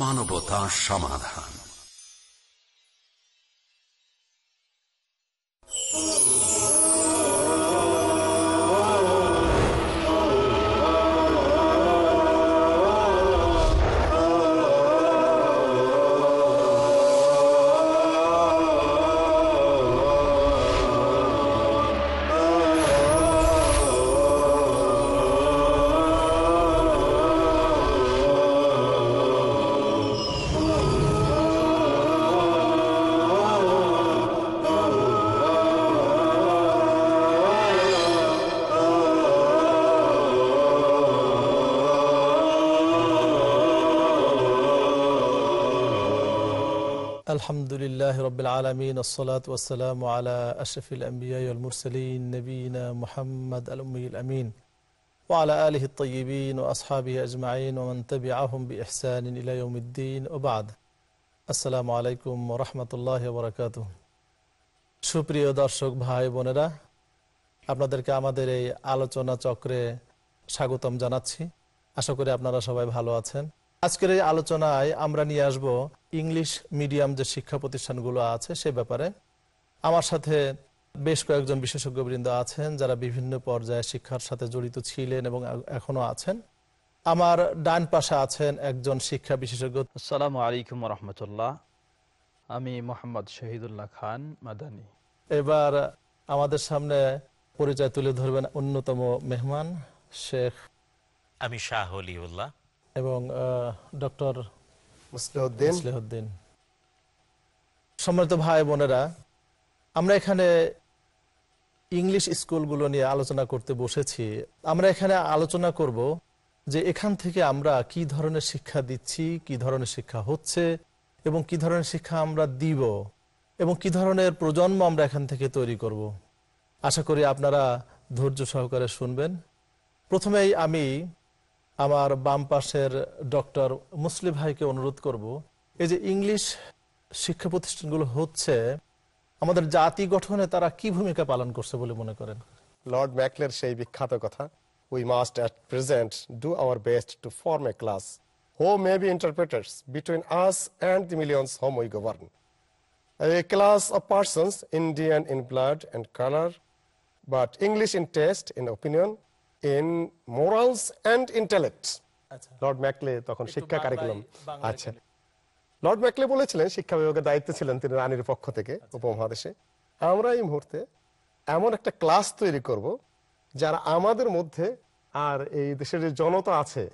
মানবতা সমাধান আলহামদুলিল্লাহ রবিল আলমিন আসসালাত ওসালাম আলা আশরফিল আম্বিয়ালমুরসলিন নবীন মোহাম্মদ আলমিল আমিন ও আলা আলহ তয়িবিন ও আসহাবি আজমাইন ওমন তবি আহম বি ইহসান ইলাইমুদ্দিন ওবাদ আসসালামু আলাইকুম রহমতুল্লাহ বরকাত সুপ্রিয় দর্শক ভাই বোনেরা আপনাদেরকে আমাদের এই আলোচনা চক্রে স্বাগতম জানাচ্ছি আশা করি আপনারা সবাই ভালো আছেন আজকের এই আলোচনায় আমরা নিয়ে আসব ইংলিশ মিডিয়াম যে শিক্ষা প্রতিষ্ঠানগুলো আছে সে ব্যাপারে আমার সাথে বেশ কয়েকজন বিশেষজ্ঞবৃন্দ আছেন যারা বিভিন্ন পর্যায়ে শিক্ষার সাথে জড়িত ছিলেন এবং এখনো আছেন আমার ডান পাশে আছেন একজন শিক্ষা বিশেষজ্ঞ আসসালামু আলাইকুম রহমতুল্লাহ আমি মোহাম্মদ শহীদুল্লাহ খান মাদানী এবার আমাদের সামনে পরিচয় তুলে ধরবেন অন্যতম মেহমান শেখ আমি শাহ আলিউল্লাহ এবং ডক্টর মুসলিহদ্দিন সম্মানিত ভাই বোনেরা আমরা এখানে ইংলিশ স্কুলগুলো নিয়ে আলোচনা করতে বসেছি আমরা এখানে আলোচনা করব যে এখান থেকে আমরা কি ধরনের শিক্ষা দিচ্ছি কি ধরনের শিক্ষা হচ্ছে এবং কি ধরনের শিক্ষা আমরা দিব এবং কি ধরনের প্রজন্ম আমরা এখান থেকে তৈরি করব। আশা করি আপনারা ধৈর্য সহকারে শুনবেন প্রথমেই আমি আমার বাম পাশের ডক্টর মুসলিম ভাইকে অনুরোধ করব এই যে ইংলিশ শিক্ষা প্রতিষ্ঠানগুলো হচ্ছে আমাদের জাতি গঠনে তারা কি ভূমিকা পালন করছে বলে মনে করেন লর্ড ম্যাকলের সেই বিখ্যাত কথা we must at present do our best to form a class who may be interpreters between us and the millions whom we govern a class of persons Indian in blood and colour but English in taste in opinion in morals and intellect Lord Macaulay তখন শিক্ষা curriculum আচ্ছা Lord Macaulay বলেছিলেন শিক্ষা বিভাগের দায়িত্বে ছিলেন তিনি রানীর পক্ষ থেকে আচ্ছা। উপমহাদেশে আমরা এই মুহূর্তে এমন একটা ক্লাস তৈরি করব যারা আমাদের মধ্যে আর এই দেশের যে জনতা আছে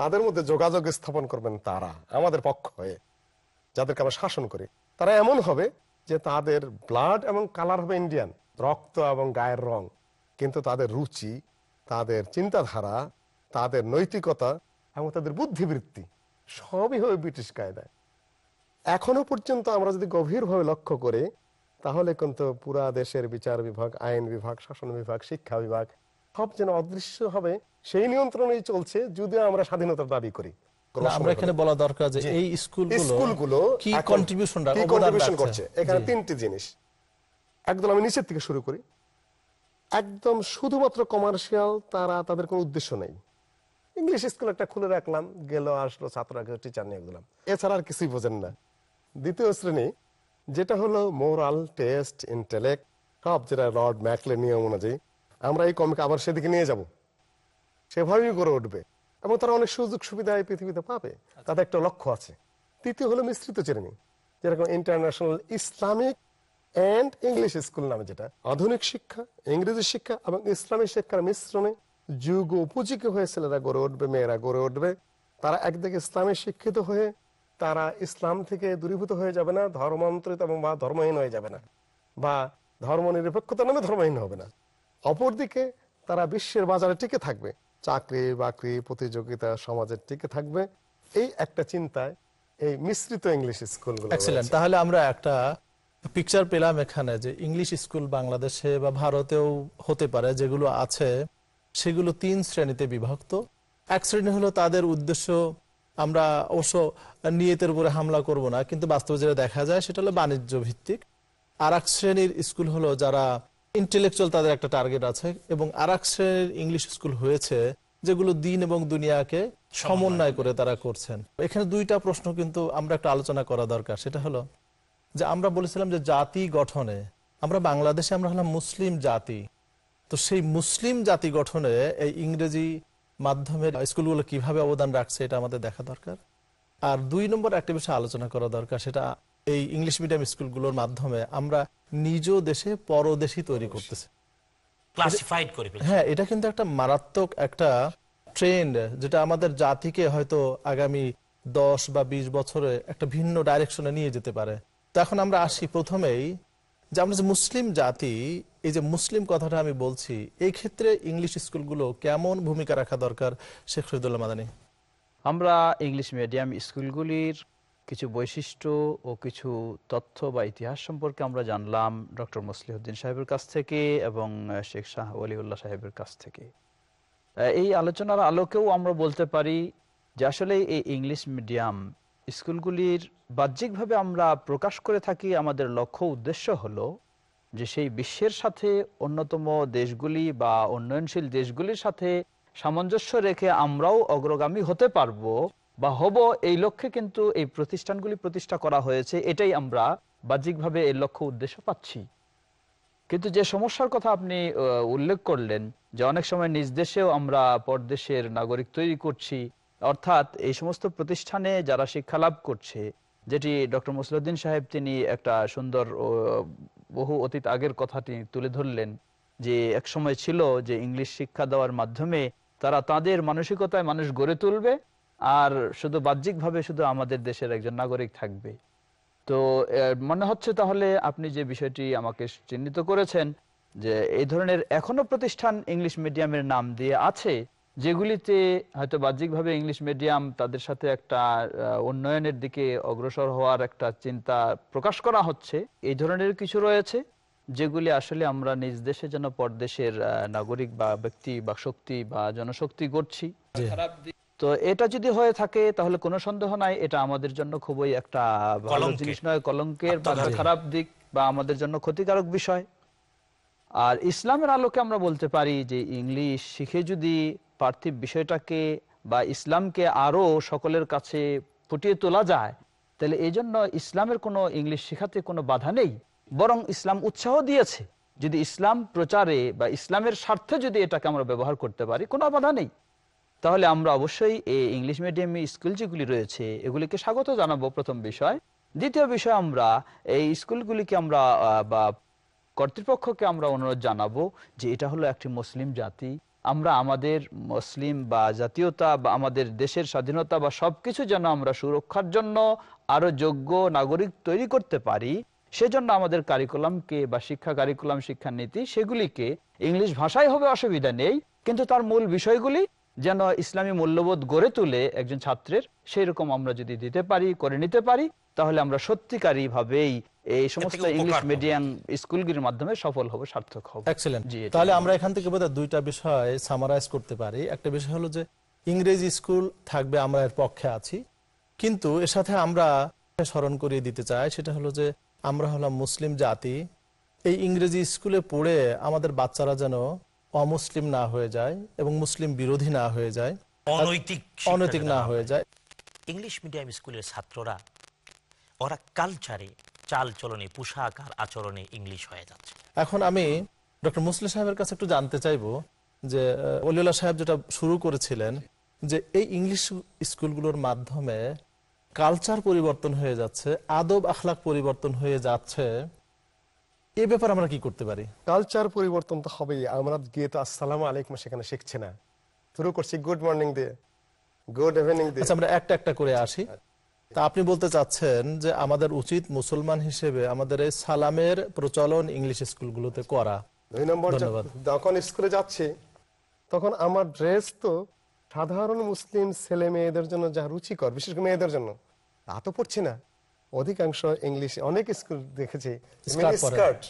তাদের মধ্যে যোগাযোগ স্থাপন করবেন তারা আমাদের পক্ষ হয়ে যাদেরকে আমরা শাসন করি তারা এমন হবে যে তাদের ব্লাড এবং কালার হবে ইন্ডিয়ান রক্ত এবং গায়ের রং কিন্তু তাদের রুচি তাদের চিন্তাধারা তাদের নৈতিকতা এবং তাদের বুদ্ধিবৃত্তি সবই হবে ব্রিটিশ কায়দায় এখনো পর্যন্ত আমরা যদি গভীরভাবে লক্ষ্য করে তাহলে কিন্তু পুরা দেশের বিচার বিভাগ আইন বিভাগ শাসন বিভাগ শিক্ষা বিভাগ সব যেন অদৃশ্য হবে সেই নিয়ন্ত্রণেই চলছে যদিও আমরা স্বাধীনতার দাবি করি আমরা এখানে বলা দরকার যে এই স্কুলগুলো কি কন্ট্রিবিউশন করছে এখানে তিনটি জিনিস একদম আমি নিচের থেকে শুরু করি একদম শুধুমাত্র কমার্শিয়াল তারা তাদের কোনো উদ্দেশ্য নেই ইংলিশ স্কুল একটা খুলে রাখলাম গেল আসলো ছাত্রকে টিচার নিয়ে দিলাম এছাড়া আর কিছুই বোঝেন না দ্বিতীয় শ্রেণী যেটা হলো মোরাল টেস্ট ইন্টেলেক্ট সব যেটা রড ম্যাকলে নিয়ম অনুযায়ী আমরা এই কমকে আবার সেদিকে নিয়ে যাব সেভাবেই গড়ে উঠবে এবং তারা অনেক সুযোগ সুবিধা এই পৃথিবীতে পাবে তাদের একটা লক্ষ্য আছে তৃতীয় হলো মিশ্রিত শ্রেণী যেরকম International Islamic and English School নামে যেটা আধুনিক শিক্ষা ইংরেজি শিক্ষা এবং ইসলামী শিক্ষার মিশ্রণে যুগ উপযোগী হয়ে ছেলেরা গড়ে উঠবে মেয়েরা গড়ে উঠবে তারা একদিকে ইসলামে শিক্ষিত হয়ে তারা ইসলাম থেকে দূরীভূত হয়ে যাবে না ধর্মান্তরিত এবং বা ধর্মহীন হয়ে যাবে না বা ধর্ম নিরপেক্ষতা নামে ধর্মহীন হবে না অপরদিকে তারা বিশ্বের বাজারে টিকে থাকবে চাকরি বাকরি প্রতিযোগিতা সমাজের টিকে থাকবে এই একটা চিন্তায় এই মিশ্রিত ইংলিশ স্কুলগুলো তাহলে আমরা একটা পিকচার পেলাম এখানে যে ইংলিশ স্কুল বাংলাদেশে বা ভারতেও হতে পারে যেগুলো আছে সেগুলো তিন শ্রেণীতে বিভক্ত এক শ্রেণী হলো তাদের উদ্দেশ্য আমরা অবশ্য নিয়তের উপরে হামলা করব না কিন্তু বাস্তবে যেটা দেখা যায় সেটা হলো বাণিজ্য ভিত্তিক আর এক শ্রেণীর স্কুল হলো যারা ইন্টেলেকচুয়াল তাদের একটা টার্গেট আছে এবং আর এক শ্রেণীর ইংলিশ স্কুল হয়েছে যেগুলো দিন এবং দুনিয়াকে সমন্বয় করে তারা করছেন এখানে দুইটা প্রশ্ন কিন্তু আমরা একটা আলোচনা করা দরকার সেটা হলো যে আমরা বলেছিলাম যে জাতি গঠনে আমরা বাংলাদেশে আমরা হলাম মুসলিম জাতি তো সেই মুসলিম জাতি গঠনে এই ইংরেজি মাধ্যমের স্কুলগুলো কিভাবে অবদান রাখছে এটা আমাদের দেখা দরকার আর দুই নম্বর একটা বিষয় আলোচনা করা দরকার সেটা এই ইংলিশ মিডিয়াম স্কুলগুলোর মাধ্যমে আমরা নিজ দেশে পরদেশি তৈরি করতেছি হ্যাঁ এটা কিন্তু একটা মারাত্মক একটা ট্রেন্ড যেটা আমাদের জাতিকে হয়তো আগামী দশ বা বিশ বছরে একটা ভিন্ন ডাইরেকশনে নিয়ে যেতে পারে তো এখন আমরা আসি প্রথমেই যে আমরা যে মুসলিম জাতি এই যে মুসলিম কথাটা আমি বলছি এই ক্ষেত্রে ইংলিশ স্কুলগুলো কেমন ভূমিকা রাখা দরকার শেখ শহীদুল্লাহ মাদানী আমরা ইংলিশ মিডিয়াম স্কুলগুলির কিছু বৈশিষ্ট্য ও কিছু তথ্য বা ইতিহাস সম্পর্কে আমরা জানলাম ডক্টর মুসলিহদ্দিন সাহেবের কাছ থেকে এবং শেখ শাহ আলিউল্লাহ সাহেবের কাছ থেকে এই আলোচনার আলোকেও আমরা বলতে পারি যে আসলে এই ইংলিশ মিডিয়াম স্কুলগুলির বাহ্যিকভাবে আমরা প্রকাশ করে থাকি আমাদের লক্ষ্য উদ্দেশ্য হলো যে সেই বিশ্বের সাথে অন্যতম দেশগুলি বা উন্নয়নশীল দেশগুলির সাথে সামঞ্জস্য রেখে আমরাও অগ্রগামী হতে পারবো বা হব এই লক্ষ্যে কিন্তু এই প্রতিষ্ঠানগুলি প্রতিষ্ঠা করা হয়েছে এটাই আমরা বাহ্যিকভাবে এই লক্ষ্য উদ্দেশ্য পাচ্ছি কিন্তু যে সমস্যার কথা আপনি উল্লেখ করলেন যে অনেক সময় নিজ দেশেও আমরা পরদেশের নাগরিক তৈরি করছি অর্থাৎ এই সমস্ত প্রতিষ্ঠানে যারা শিক্ষা লাভ করছে যেটি ডক্টর মুসলুদ্দিন সাহেব তিনি একটা সুন্দর বহু অতীত আগের কথাটি তুলে ধরলেন যে এক সময় ছিল যে ইংলিশ শিক্ষা দেওয়ার মাধ্যমে তারা তাদের মানসিকতায় মানুষ গড়ে তুলবে আর শুধু বাহ্যিকভাবে শুধু আমাদের দেশের একজন নাগরিক থাকবে তো মনে হচ্ছে তাহলে আপনি যে বিষয়টি আমাকে চিহ্নিত করেছেন যে এই ধরনের এখনো প্রতিষ্ঠান ইংলিশ মিডিয়ামের নাম দিয়ে আছে যেগুলিতে হয়তো বাহ্যিকভাবে ইংলিশ মিডিয়াম তাদের সাথে একটা উন্নয়নের দিকে অগ্রসর হওয়ার একটা চিন্তা প্রকাশ করা হচ্ছে এই ধরনের কিছু রয়েছে যেগুলি আসলে আমরা নিজ দেশে যেন পরদেশের নাগরিক বা ব্যক্তি বা শক্তি বা জনশক্তি করছি তো এটা যদি হয়ে থাকে তাহলে কোনো সন্দেহ নাই এটা আমাদের জন্য খুবই একটা ভালো জিনিস নয় কলঙ্কের বা খারাপ দিক বা আমাদের জন্য ক্ষতিকারক বিষয় আর ইসলামের আলোকে আমরা বলতে পারি যে ইংলিশ শিখে যদি পার্থিব বিষয়টাকে বা ইসলামকে আরও সকলের কাছে ফুটিয়ে তোলা যায় তাহলে এই জন্য ইসলামের কোনো ইংলিশ শেখাতে কোনো বাধা নেই বরং ইসলাম উৎসাহ দিয়েছে যদি ইসলাম প্রচারে বা ইসলামের স্বার্থে যদি এটাকে আমরা ব্যবহার করতে পারি কোনো বাধা নেই তাহলে আমরা অবশ্যই এই ইংলিশ মিডিয়াম স্কুল যেগুলি রয়েছে এগুলিকে স্বাগত জানাবো প্রথম বিষয় দ্বিতীয় বিষয় আমরা এই স্কুলগুলিকে আমরা বা কর্তৃপক্ষকে আমরা অনুরোধ জানাবো যে এটা হলো একটি মুসলিম জাতি আমরা আমাদের মুসলিম বা জাতীয়তা বা আমাদের দেশের স্বাধীনতা বা সবকিছু যেন আমরা সুরক্ষার জন্য আরো যোগ্য নাগরিক তৈরি করতে পারি সেজন্য আমাদের কারিকুলামকে বা শিক্ষা কারিকুলাম শিক্ষানীতি সেগুলিকে ইংলিশ ভাষায় হবে অসুবিধা নেই কিন্তু তার মূল বিষয়গুলি যেন ইসলামী মূল্যবোধ গড়ে তুলে একজন ছাত্রের সেই রকম আমরা যদি দিতে পারি করে নিতে পারি তাহলে আমরা ভাবেই এই সমস্ত ইংলিশ মিডিয়াম স্কুলগুলির মাধ্যমে সফল হবে সার্থক হবে এক্সেলেন্ট তাহলে আমরা এখান থেকে বোধহয় দুইটা বিষয় সামারাইজ করতে পারি একটা বিষয় হলো যে ইংরেজি স্কুল থাকবে আমরা এর পক্ষে আছি কিন্তু এর সাথে আমরা স্মরণ করিয়ে দিতে চাই সেটা হলো যে আমরা হলাম মুসলিম জাতি এই ইংরেজি স্কুলে পড়ে আমাদের বাচ্চারা যেন অমুসলিম না হয়ে যায় এবং মুসলিম বিরোধী না হয়ে যায় অনৈতিক অনৈতিক না হয়ে যায় ইংলিশ মিডিয়াম স্কুলের ছাত্ররা ওরা কালচারে চাল চলনে পোশাক আর আচরণে ইংলিশ হয়ে যাচ্ছে এখন আমি ডক্টর মুসলি সাহেবের কাছে একটু জানতে চাইবো যে অলিউল্লাহ সাহেব যেটা শুরু করেছিলেন যে এই ইংলিশ স্কুলগুলোর মাধ্যমে কালচার পরিবর্তন হয়ে যাচ্ছে আদব আখলাক পরিবর্তন হয়ে যাচ্ছে এ ব্যাপারে আমরা কি করতে পারি কালচার পরিবর্তন তো হবেই আমরা গিয়ে তো আসসালাম আলাইকুম সেখানে শিখছে না শুরু করছি গুড মর্নিং দিয়ে গুড ইভিনিং দিয়ে আচ্ছা, আমরা একটা একটা করে আসি আচ্ছা। তা আপনি বলতে চাচ্ছেন যে আমাদের উচিত মুসলমান হিসেবে আমাদের এই সালামের প্রচলন ইংলিশ স্কুলগুলোতে করা দুই নম্বর যখন স্কুলে যাচ্ছি তখন আমার ড্রেস তো সাধারণ মুসলিম ছেলে মেয়েদের জন্য যা রুচিকর বিশেষ করে মেয়েদের জন্য তা তো পড়ছি না অধিকাংশ ইংলিশে অনেক স্কুল দেখেছি স্কার্ট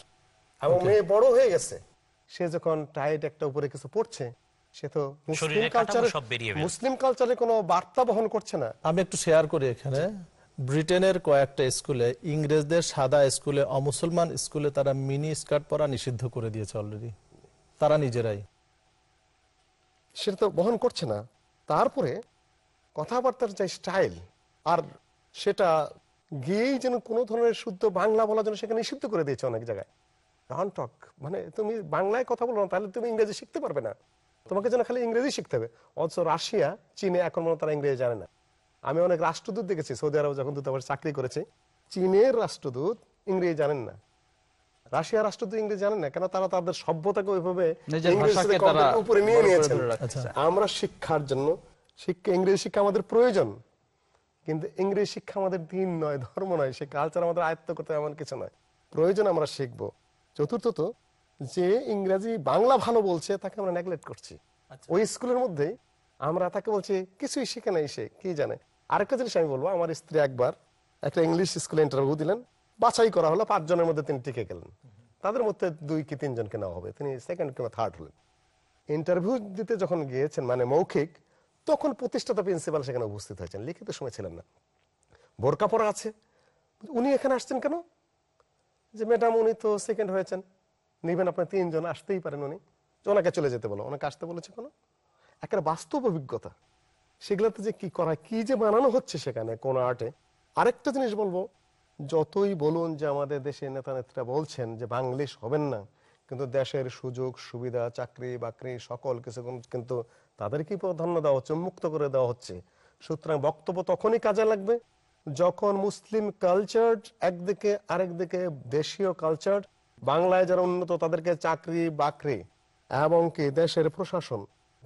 এবং মেয়ে বড় হয়ে গেছে সে যখন টাইট একটা উপরে কিছু পড়ছে সে তো মুসলিম কালচারে মুসলিম কালচারে কোনো বার্তা বহন করছে না আমি একটু শেয়ার করি এখানে ব্রিটেনের কয়েকটা স্কুলে ইংরেজদের সাদা স্কুলে অমুসলমান স্কুলে তারা মিনি স্কার্ট পরা নিষিদ্ধ করে দিয়েছে অলরেডি তারা নিজেরাই সেটা তো বহন করছে না তারপরে কথাবার্তার যে স্টাইল আর সেটা গিয়েই যেন কোনো ধরনের শুদ্ধ বাংলা বলার জন্য সেখানে নিষিদ্ধ করে দিয়েছে অনেক জায়গায় রাউন্ড টক মানে তুমি বাংলায় কথা বলো না তাহলে তুমি ইংরেজি শিখতে পারবে না তোমাকে যেন খালি ইংরেজি শিখতে হবে অথচ রাশিয়া চীনে এখন মনে তারা ইংরেজি জানে না আমি অনেক রাষ্ট্রদূত দেখেছি সৌদি আরব যখন দূতাবাস চাকরি করেছে চীনের রাষ্ট্রদূত ইংরেজি জানেন না রাষ্ট্রদূত ইংরেজি জানেন না কেন তারা তাদের সভ্যতাকে ওইভাবে উপরে নিয়ে নিয়েছেন আচ্ছা। আমরা শিক্ষার জন্য শিক্ষা ইংরেজি শিক্ষা আমাদের প্রয়োজন কিন্তু ইংরেজি শিক্ষা আমাদের দিন নয় ধর্ম নয় সে কালচার আমাদের আয়ত্ত করতে এমন কিছু নয় প্রয়োজন আমরা শিখবো চতুর্থত যে ইংরেজি বাংলা ভালো বলছে তাকে আমরা নেগলেক্ট করছি আচ্ছা। ওই স্কুলের মধ্যে আমরা তাকে বলছি কিছুই শিখে নাই সে কি জানে আরেকটা জিনিস আমি বলবো আমার স্ত্রী একবার একটা ইংলিশ স্কুলে ইন্টারভিউ দিলেন বাছাই করা হলো পাঁচজনের মধ্যে তিনি টিকে গেলেন তাদের মধ্যে দুই কি তিনজনকে নেওয়া হবে তিনি সেকেন্ড কিংবা থার্ড হলেন ইন্টারভিউ দিতে যখন গিয়েছেন মানে মৌখিক তখন প্রতিষ্ঠাতা প্রিন্সিপাল সেখানে উপস্থিত হয়েছেন লিখিত সময় ছিলেন না বোরকা পরা আছে উনি এখানে আসছেন কেন যে ম্যাডাম উনি তো সেকেন্ড হয়েছেন নেবেন আপনার তিনজন আসতেই পারেন উনি ওনাকে চলে যেতে বলো ওনাকে আসতে বলেছে কোনো একটা বাস্তব অভিজ্ঞতা সেগুলোতে যে কি করা কি যে বানানো হচ্ছে সেখানে কোন আর্টে আরেকটা জিনিস বলবো যতই বলুন যে আমাদের দেশের নেতা নেত্রীরা বলছেন যে বাংলিশ হবেন না কিন্তু দেশের সুযোগ সুবিধা চাকরি বাকরি সকল কিছু কিন্তু তাদেরকেই প্রাধান্য দেওয়া হচ্ছে মুক্ত করে দেওয়া হচ্ছে সুতরাং বক্তব্য তখনই কাজে লাগবে যখন মুসলিম কালচার একদিকে আরেকদিকে দেশীয় কালচার বাংলায় যারা উন্নত তাদেরকে চাকরি বাকরি এবং কি দেশের প্রশাসন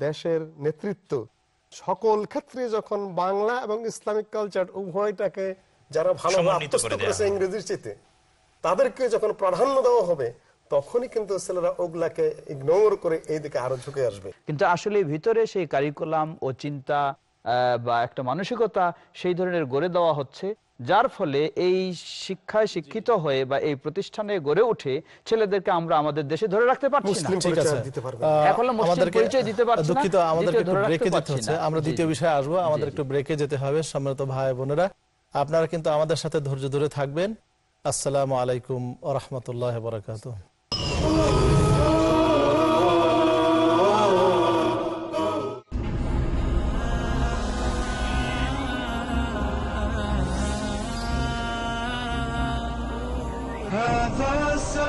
দেশের নেতৃত্ব সকল ক্ষেত্রে যখন বাংলা এবং ইসলামিক কালচার উভয়টাকে যারা ভালো করেছে ইংরেজির চেতে তাদেরকে যখন প্রাধান্য দেওয়া হবে তখনই কিন্তু ছেলেরা ওগুলাকে ইগনোর করে এইদিকে আরো ঝুঁকে আসবে কিন্তু আসলে ভিতরে সেই কারিকুলাম ও চিন্তা বা একটা মানসিকতা সেই ধরনের গড়ে দেওয়া হচ্ছে যার ফলে এই শিক্ষায় শিক্ষিত হয়ে বা এই প্রতিষ্ঠানে গড়ে উঠে ছেলেদেরকে আমরা আমাদের দেশে ধরে রাখতে পারছি আমরা দ্বিতীয় বিষয়ে আমাদের একটু ব্রেকে যেতে হবে সম্মানিত ভাই বোনেরা আপনারা কিন্তু আমাদের সাথে ধৈর্য ধরে থাকবেন আসসালামু আলাইকুম ওয়া বরাকাত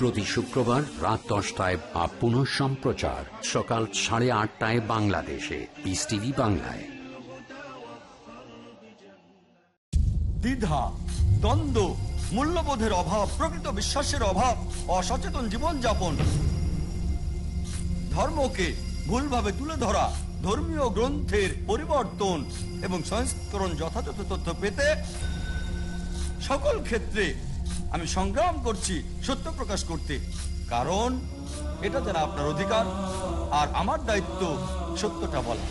প্রতি শুক্রবার রাত দশটায় বা পুনঃ সম্প্রচার সকাল সাড়ে আটটায় বাংলাদেশে পিস টিভি বাংলায় দ্বিধা দ্বন্দ্ব মূল্যবোধের অভাব প্রকৃত বিশ্বাসের অভাব অসচেতন জীবনযাপন ধর্মকে ভুলভাবে তুলে ধরা ধর্মীয় গ্রন্থের পরিবর্তন এবং সংস্করণ যথাযথ তথ্য পেতে সকল ক্ষেত্রে আমি সংগ্রাম করছি সত্য প্রকাশ করতে কারণ এটা যারা আপনার অধিকার আর আমার দায়িত্ব সত্যটা বলা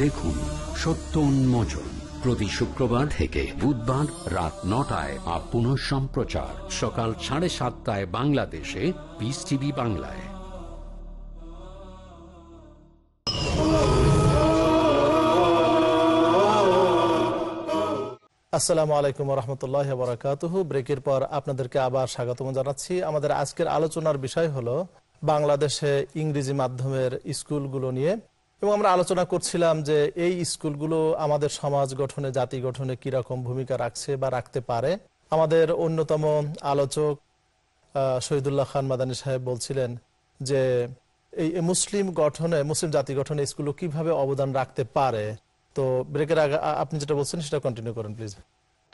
দেখুন সত্য উন্মোচন প্রতি শুক্রবার থেকে বুধবার রাত নটায় আর পুনঃ সম্প্রচার সকাল সাড়ে সাতটায় বাংলাদেশে বিস টিভি বাংলায় আসসালামু আলাইকুম রহমতুল্লাহ বরাকাত ব্রেকের পর আপনাদেরকে আবার স্বাগতম জানাচ্ছি আমাদের আজকের আলোচনার বিষয় হলো বাংলাদেশে ইংরেজি মাধ্যমের স্কুলগুলো নিয়ে এবং আমরা আলোচনা করছিলাম যে এই স্কুলগুলো আমাদের সমাজ গঠনে জাতি গঠনে কীরকম ভূমিকা রাখছে বা রাখতে পারে আমাদের অন্যতম আলোচক শহীদুল্লাহ খান মাদানী সাহেব বলছিলেন যে এই মুসলিম গঠনে মুসলিম জাতি গঠনে স্কুলগুলো কিভাবে অবদান রাখতে পারে তো ব্রেকের আগে আপনি যেটা বলছেন সেটা কন্টিনিউ করেন প্লিজ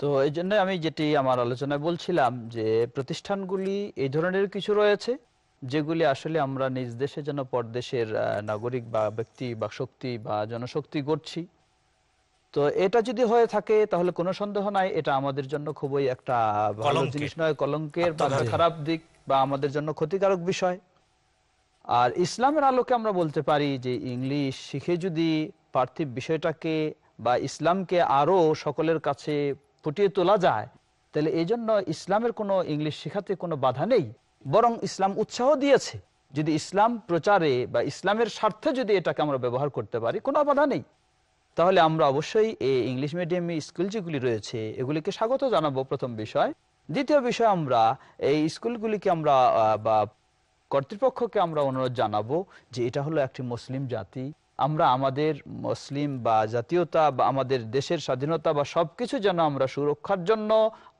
তো এই জন্য আমি যেটি আমার আলোচনায় বলছিলাম যে প্রতিষ্ঠানগুলি এই ধরনের কিছু রয়েছে যেগুলি আসলে আমরা নিজ দেশে যেন পরদেশের নাগরিক বা ব্যক্তি বা শক্তি বা জনশক্তি গড়ছি তো এটা যদি হয়ে থাকে তাহলে কোনো সন্দেহ নাই এটা আমাদের জন্য খুবই একটা ভালো জিনিস নয় কলঙ্কের খারাপ দিক বা আমাদের জন্য ক্ষতিকারক বিষয় আর ইসলামের আলোকে আমরা বলতে পারি যে ইংলিশ শিখে যদি পার্থিব বিষয়টাকে বা ইসলামকে আরও সকলের কাছে ফুটিয়ে তোলা যায় তাহলে এই জন্য ইসলামের কোনো ইংলিশ শেখাতে কোনো বাধা নেই বরং ইসলাম উৎসাহ দিয়েছে যদি ইসলাম প্রচারে বা ইসলামের স্বার্থে যদি এটাকে আমরা ব্যবহার করতে পারি কোনো বাধা নেই তাহলে আমরা অবশ্যই এই ইংলিশ মিডিয়াম স্কুল যেগুলি রয়েছে এগুলিকে স্বাগত জানাবো প্রথম বিষয় দ্বিতীয় বিষয় আমরা এই স্কুলগুলিকে আমরা বা কর্তৃপক্ষকে আমরা অনুরোধ জানাবো যে এটা হলো একটি মুসলিম জাতি আমরা আমাদের মুসলিম বা জাতীয়তা বা আমাদের দেশের স্বাধীনতা বা সবকিছু যেন আমরা সুরক্ষার জন্য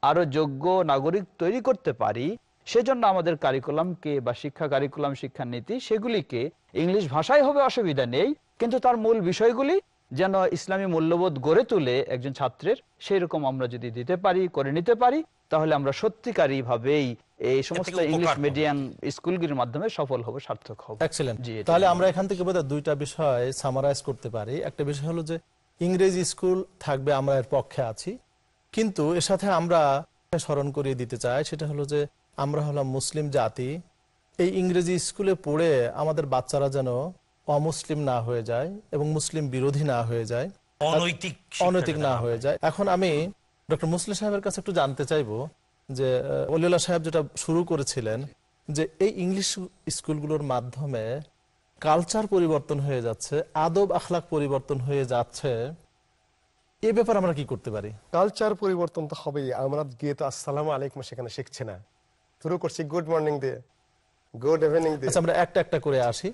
আরো যোগ্য নাগরিক তৈরি করতে পারি সেজন্য আমাদের কারিকুলামকে বা শিক্ষা কারিকুলাম শিক্ষানীতি সেগুলিকে ইংলিশ ভাষায় হবে অসুবিধা নেই কিন্তু তার মূল বিষয়গুলি যেন ইসলামী মূল্যবোধ গড়ে তুলে একজন ছাত্রের সেই রকম আমরা যদি দিতে পারি করে নিতে পারি তাহলে আমরা ভাবেই এই সমস্ত ইংলিশ মিডিয়াম স্কুলগুলির মাধ্যমে সফল হবে সার্থক হবে এক্সেলেন্ট তাহলে আমরা এখান থেকে বোধহয় দুইটা বিষয় সামারাইজ করতে পারি একটা বিষয় হলো যে ইংরেজি স্কুল থাকবে আমরা এর পক্ষে আছি কিন্তু এর সাথে আমরা স্মরণ করিয়ে দিতে চাই সেটা হলো যে আমরা হলাম মুসলিম জাতি এই ইংরেজি স্কুলে পড়ে আমাদের বাচ্চারা যেন অমুসলিম না হয়ে যায় এবং মুসলিম বিরোধী না হয়ে যায় অনৈতিক অনৈতিক না হয়ে যায় এখন আমি ডক্টর মুসলিম সাহেবের কাছে একটু জানতে চাইবো যে অলিউল্লাহ সাহেব যেটা শুরু করেছিলেন যে এই ইংলিশ স্কুলগুলোর মাধ্যমে কালচার পরিবর্তন হয়ে যাচ্ছে আদব আখলাক পরিবর্তন হয়ে যাচ্ছে এ ব্যাপার আমরা কি করতে পারি কালচার পরিবর্তন তো হবেই আমরা গিয়ে তো আসসালাম আলাইকুম সেখানে শিখছে না শুরু করছি গুড মর্নিং দিয়ে গুড ইভিনিং দিয়ে আচ্ছা, আমরা একটা একটা করে আসি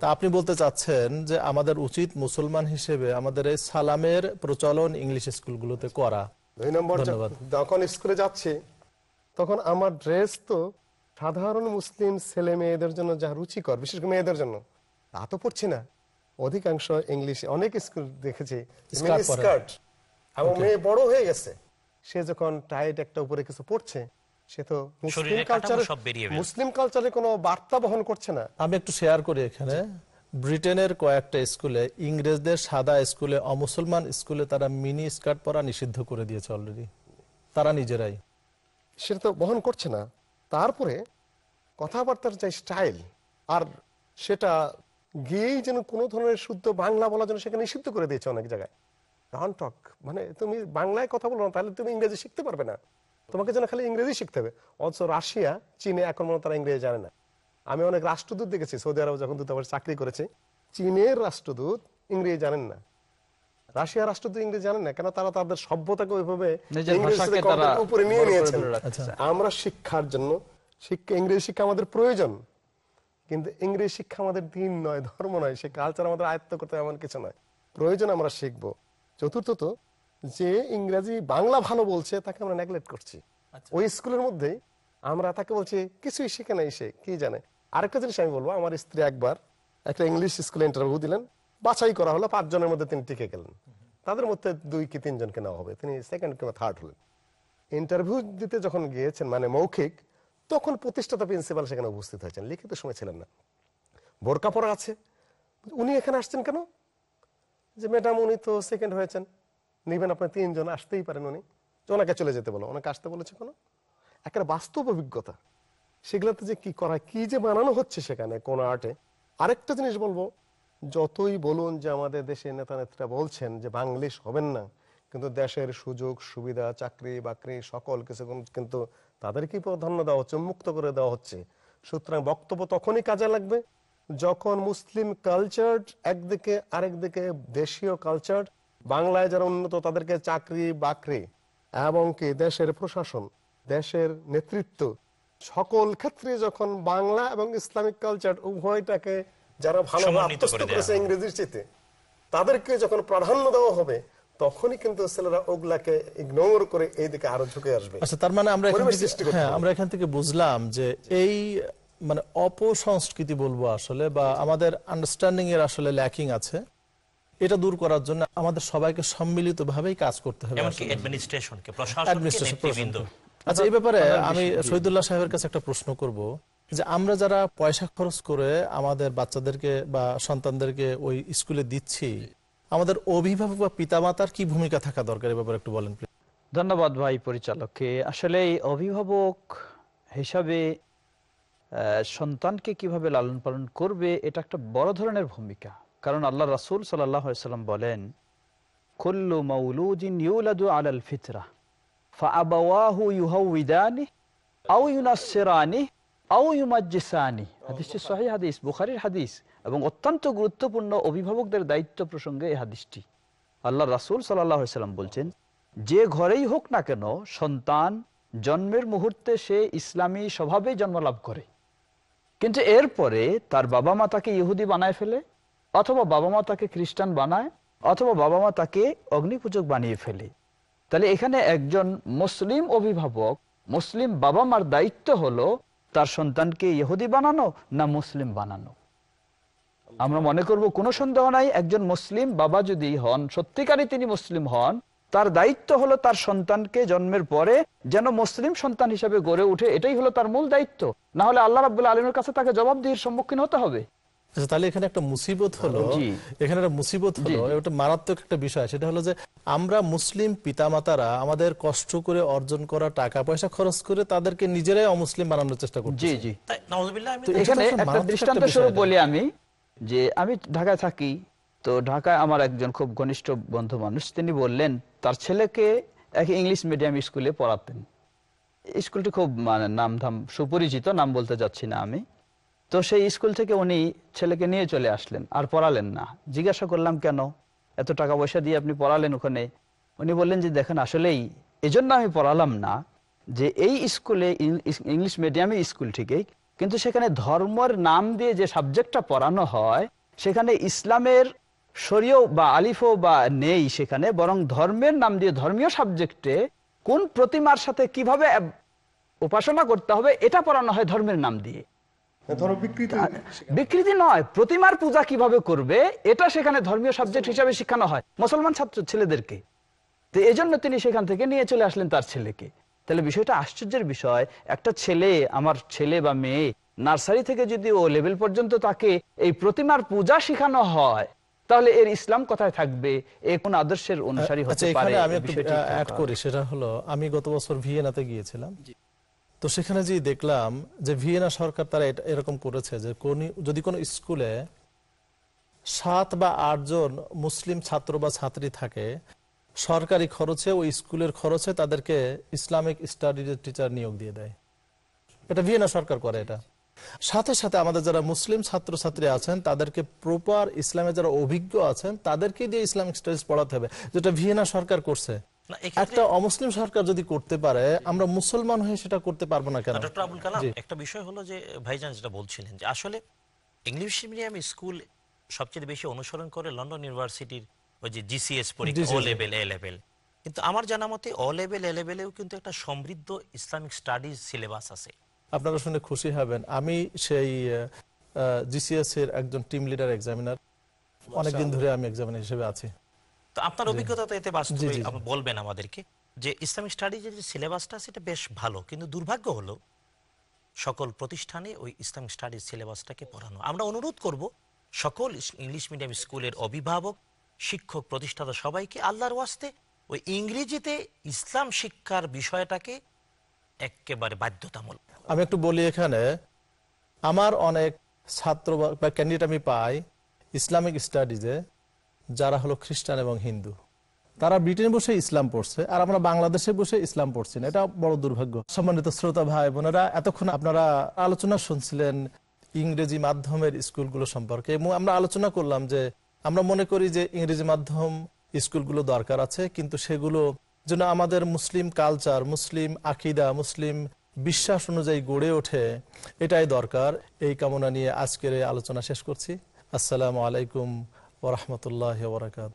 তা আপনি বলতে চাচ্ছেন যে আমাদের উচিত মুসলমান হিসেবে আমাদের এই সালামের প্রচলন ইংলিশ স্কুলগুলোতে করা দুই নম্বর যখন স্কুলে যাচ্ছি তখন আমার ড্রেস তো সাধারণ মুসলিম ছেলে মেয়েদের জন্য যা রুচিকর বিশেষ করে মেয়েদের জন্য তা তো পড়ছি না অধিকাংশ ইংলিশে অনেক স্কুল দেখেছি মেয়ে বড় হয়ে গেছে সে যখন টাইট একটা উপরে কিছু পড়ছে সে তো মুসলিম কালচারে মুসলিম কালচারে কোনো বার্তা বহন করছে না আমি একটু শেয়ার করি এখানে ব্রিটেনের কয়েকটা স্কুলে ইংরেজদের সাদা স্কুলে অমুসলমান স্কুলে তারা মিনি স্কার্ট পরা নিষিদ্ধ করে দিয়েছে অলরেডি তারা নিজেরাই সেটা তো বহন করছে না তারপরে কথাবার্তার যে স্টাইল আর সেটা গিয়েই যেন কোনো ধরনের শুদ্ধ বাংলা বলা যেন সেখানে নিষিদ্ধ করে দিয়েছে অনেক জায়গায় ডান টক মানে তুমি বাংলায় কথা বলো না তাহলে তুমি ইংরেজি শিখতে পারবে না তোমাকে যেন খালি ইংরেজি শিখতে হবে অথচ রাশিয়া চীনে এখন মনে তারা ইংরেজি জানে না আমি অনেক রাষ্ট্রদূত দেখেছি সৌদি আরব যখন দূতাবাস চাকরি করেছে চীনের রাষ্ট্রদূত ইংরেজি জানেন না রাশিয়া রাষ্ট্র তো ইংরেজি জানে না কেন তারা তাদের সভ্যতাকে ওইভাবে উপরে নিয়ে নিয়েছেন আচ্ছা। আমরা শিক্ষার জন্য শিক্ষা ইংরেজি শিক্ষা আমাদের প্রয়োজন কিন্তু ইংরেজি শিক্ষা আমাদের দিন নয় ধর্ম নয় সে কালচার আমাদের আয়ত্ত করতে এমন কিছু নয় প্রয়োজন আমরা শিখব চতুর্থত যে ইংরেজি বাংলা ভালো বলছে তাকে আমরা নেগলেক্ট করছি আচ্ছা। ওই স্কুলের মধ্যে আমরা তাকে বলছি কিছুই শিখে নাই সে কি জানে আরেকটা জিনিস আমি বলবো আমার স্ত্রী একবার একটা ইংলিশ স্কুলে ইন্টারভিউ দিলেন বাছাই করা হলো পাঁচজনের মধ্যে তিনি টিকে গেলেন তাদের মধ্যে দুই কি তিনজনকে নেওয়া হবে তিনি সেকেন্ড কিংবা থার্ড হলেন ইন্টারভিউ দিতে যখন গিয়েছেন মানে মৌখিক তখন প্রতিষ্ঠাতা প্রিন্সিপাল সেখানে উপস্থিত হয়েছেন লিখিত সময় ছিলেন না বোরকা পরা আছে উনি এখানে আসছেন কেন যে ম্যাডাম উনি তো সেকেন্ড হয়েছেন নিবেন আপনার তিনজন আসতেই পারেন উনি ওনাকে চলে যেতে বলো ওনাকে আসতে বলেছে কোনো একটা বাস্তব অভিজ্ঞতা সেগুলোতে যে কি করা কি যে বানানো হচ্ছে সেখানে কোন আর্টে আরেকটা জিনিস বলবো যতই বলুন যে আমাদের দেশে নেতা নেত্রীরা বলছেন যে বাংলিশ হবেন না কিন্তু দেশের সুযোগ সুবিধা চাকরি বাকরি সকল কিছু কিন্তু তাদেরকেই প্রাধান্য দেওয়া হচ্ছে মুক্ত করে দেওয়া হচ্ছে সুতরাং বক্তব্য তখনই কাজে লাগবে যখন মুসলিম কালচার একদিকে আরেকদিকে দেশীয় কালচার বাংলায় যারা উন্নত তাদেরকে চাকরি বাকরি এবং কি দেশের প্রশাসন দেশের নেতৃত্ব সকল ক্ষেত্রে যখন বাংলা এবং ইসলামিক কালচার উভয়টাকে যারা ভালো করেছে ইংরেজির চেতে তাদেরকে যখন প্রাধান্য দেওয়া হবে আচ্ছা, মানে হ্যাঁ, মানে আমাদের আন্ডারস্ট্যান্ডিং এর আসলে ল্যাকিং আছে এটা দূর করার জন্য আমাদের সবাইকে কাজ করতে হবে আচ্ছা এই ব্যাপারে আমি শহীদুল্লাহ সাহেবের কাছে একটা প্রশ্ন করব যে আমরা যারা পয়সা খরচ করে আমাদের বাচ্চাদেরকে বা সন্তানদেরকে ওই স্কুলে দিচ্ছি আমাদের অভিভাবক বা পিতামাতার কি ভূমিকা থাকা দরকার ব্যাপারে একটু বলেন ধন্যবাদ ভাই পরিচালককে আসলে অভিভাবক হিসাবে সন্তানকে কিভাবে লালন পালন করবে এটা একটা বড় ধরনের ভূমিকা কারণ আল্লাহ রাসুল সাল্লাম বলেন খুল্লু আলাল ফিতরা ফা আবাহু ইউহাউদানি আউ ইউনাসেরানি আউমাজ্জিসানি হাদিসটি সহি হাদিস বুখারির হাদিস এবং অত্যন্ত গুরুত্বপূর্ণ অভিভাবকদের দায়িত্ব প্রসঙ্গে এই হাদিসটি আল্লাহ রাসুল সাল্লাম বলছেন যে ঘরেই হোক না কেন সন্তান জন্মের মুহূর্তে সে ইসলামী স্বভাবে জন্মলাভ করে কিন্তু এরপরে তার বাবা মা তাকে ইহুদি বানায় ফেলে অথবা বাবা মা তাকে খ্রিস্টান বানায় অথবা বাবা মা তাকে অগ্নিপূজক বানিয়ে ফেলে তাহলে এখানে একজন মুসলিম অভিভাবক মুসলিম বাবা মার দায়িত্ব হলো তার সন্তানকে ইহুদি বানানো না মুসলিম বানানো আমরা মনে করব কোনো সন্দেহ নাই একজন মুসলিম বাবা যদি হন সত্যিকারই তিনি মুসলিম হন তার দায়িত্ব হলো তার সন্তানকে জন্মের পরে যেন মুসলিম সন্তান হিসেবে গড়ে উঠে এটাই হলো তার মূল দায়িত্ব না হলে আল্লাহ রাবুল্লাহ আলমের কাছে তাকে জবাবদিহির সম্মুখীন হতে হবে আচ্ছা, তাহলে এখানে একটা মুসিবত হলো এখানে একটা মুসিবত হলো একটা মারাত্মক একটা বিষয় সেটা হলো যে আমরা মুসলিম পিতামাতারা আমাদের কষ্ট করে অর্জন করা টাকা পয়সা খরচ করে তাদেরকে নিজেরাই অমুসলিম বানানোর চেষ্টা করছি জি এখানে একটা দৃষ্টান্ত স্বরূপ বলি আমি যে আমি ঢাকায় থাকি তো ঢাকায় আমার একজন খুব ঘনিষ্ঠ বন্ধু মানুষ তিনি বললেন তার ছেলেকে এক ইংলিশ মিডিয়াম স্কুলে পড়াতেন স্কুলটি খুব মানে নাম ধাম সুপরিচিত নাম বলতে যাচ্ছি না আমি তো সেই স্কুল থেকে উনি ছেলেকে নিয়ে চলে আসলেন আর পড়ালেন না জিজ্ঞাসা করলাম কেন এত টাকা পয়সা দিয়ে আপনি পড়ালেন ওখানে উনি বললেন যে দেখেন আসলেই এজন্য আমি পড়ালাম না যে এই স্কুলে ইংলিশ মিডিয়ামে স্কুল ঠিকই কিন্তু সেখানে ধর্মর নাম দিয়ে যে সাবজেক্টটা পড়ানো হয় সেখানে ইসলামের শরীয় বা আলিফও বা নেই সেখানে বরং ধর্মের নাম দিয়ে ধর্মীয় সাবজেক্টে কোন প্রতিমার সাথে কিভাবে উপাসনা করতে হবে এটা পড়ানো হয় ধর্মের নাম দিয়ে বিকৃতি নয় প্রতিমার পূজা কিভাবে করবে এটা সেখানে ধর্মীয় সাবজেক্ট হিসাবে শিক্ষানো হয় মুসলমান ছাত্র ছেলেদেরকে তো এই জন্য তিনি সেখান থেকে নিয়ে চলে আসলেন তার ছেলেকে তাহলে বিষয়টা আশ্চর্যের বিষয় একটা ছেলে আমার ছেলে বা মেয়ে নার্সারি থেকে যদি ও লেভেল পর্যন্ত তাকে এই প্রতিমার পূজা শিখানো হয় তাহলে এর ইসলাম কোথায় থাকবে এ কোন আদর্শের অনুসারী হতে আচ্ছা, পারে আমি গত বছর ভিয়েনাতে গিয়েছিলাম তো সেখানে যে দেখলাম যে ভিয়েনা সরকার তারা এরকম করেছে যে কোন যদি কোনো স্কুলে সাত বা আটজন মুসলিম ছাত্র বা ছাত্রী থাকে সরকারি খরচে ওই স্কুলের খরচে তাদেরকে ইসলামিক স্টাডিজ টিচার নিয়োগ দিয়ে দেয় এটা ভিয়েনা সরকার করে এটা সাথে সাথে আমাদের যারা মুসলিম ছাত্র ছাত্রী আছেন তাদেরকে প্রপার ইসলামে যারা অভিজ্ঞ আছেন তাদেরকে দিয়ে ইসলামিক স্টাডিজ পড়াতে হবে যেটা ভিয়েনা সরকার করছে একটা অমুসলিম সরকার যদি করতে পারে আমরা মুসলমান হয়ে সেটা করতে পারবো না কেন ডক্টর আবুল কালাম একটা বিষয় হলো যে ভাইজান যেটা বলছিলেন যে আসলে ইংলিশ মিডিয়াম স্কুল সবচেয়ে বেশি অনুসরণ করে লন্ডন ইউনিভার্সিটির ওই যে জিসিএস পরীক্ষা ও লেভেল এ লেভেল কিন্তু আমার জানা মতে অ লেভেল এ লেভেলেও কিন্তু একটা সমৃদ্ধ ইসলামিক স্টাডিজ সিলেবাস আছে আপনারা শুনে খুশি হবেন আমি সেই জিসিএস এর একজন টিম লিডার এক্সামিনার অনেকদিন ধরে আমি এক্সামিনার হিসেবে আছি তো আপনার অভিজ্ঞতা তো এতে বাস্তবে বলবেন আমাদেরকে যে ইসলামিক স্টাডিজের যে সিলেবাসটা সেটা বেশ ভালো কিন্তু দুর্ভাগ্য হলো সকল প্রতিষ্ঠানে ওই ইসলামিক স্টাডিজ সিলেবাসটাকে পড়ানো আমরা অনুরোধ করব সকল ইংলিশ মিডিয়াম স্কুলের অভিভাবক শিক্ষক প্রতিষ্ঠাতা সবাইকে আল্লাহর ওয়াস্তে ওই ইংরেজিতে ইসলাম শিক্ষার বিষয়টাকে একেবারে বাধ্যতামূলক আমি একটু বলি এখানে আমার অনেক ছাত্র বা ক্যান্ডিডেট আমি পাই ইসলামিক স্টাডিজে যারা হলো খ্রিস্টান এবং হিন্দু তারা ব্রিটেনে বসে ইসলাম পড়ছে আর আমরা বাংলাদেশে বসে ইসলাম পড়ছি না এটা বড় দুর্ভাগ্য সম্মানিত শ্রোতা ভাই বোনেরা এতক্ষণ আপনারা আলোচনা শুনছিলেন ইংরেজি মাধ্যমের স্কুলগুলো সম্পর্কে এবং আমরা আলোচনা করলাম যে আমরা মনে করি যে ইংরেজি মাধ্যম স্কুলগুলো দরকার আছে কিন্তু সেগুলো যেন আমাদের মুসলিম কালচার মুসলিম আকিদা মুসলিম বিশ্বাস অনুযায়ী গড়ে ওঠে এটাই দরকার এই কামনা নিয়ে আজকের আলোচনা শেষ করছি আসসালামু আলাইকুম ورحمة الله وبركاته